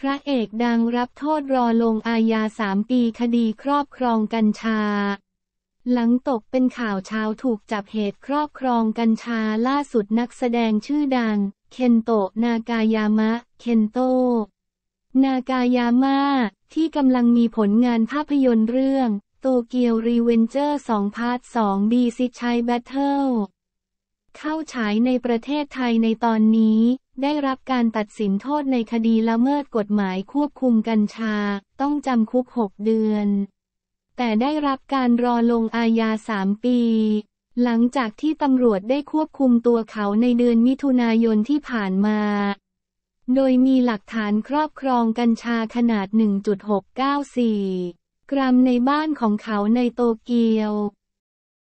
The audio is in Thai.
พระเอกดังรับโทษรอลงอาญาสามปีคดีครอบครองกัญชา หลังตกเป็นข่าวชาวถูกจับเหตุครอบครองกัญชาล่าสุดนักแสดงชื่อดังเคนโตะนากายามะเคนโตะนากายามะที่กำลังมีผลงานภาพยนตร์เรื่อง โตเกียวรีเวนเจอร์สองพาร์ทสองดีซิชัยแบทเทิลเข้าฉายในประเทศไทยในตอนนี้ได้รับการตัดสินโทษในคดีละเมิดกฎหมายควบคุมกัญชา ต้องจำคุก6เดือน แต่ได้รับการรอลงอาญา3 ปี หลังจากที่ตำรวจได้ควบคุมตัวเขาในเดือนมิถุนายนที่ผ่านมา โดยมีหลักฐานครอบครองกัญชาขนาด 1.694 กรัมในบ้านของเขาในโตเกียว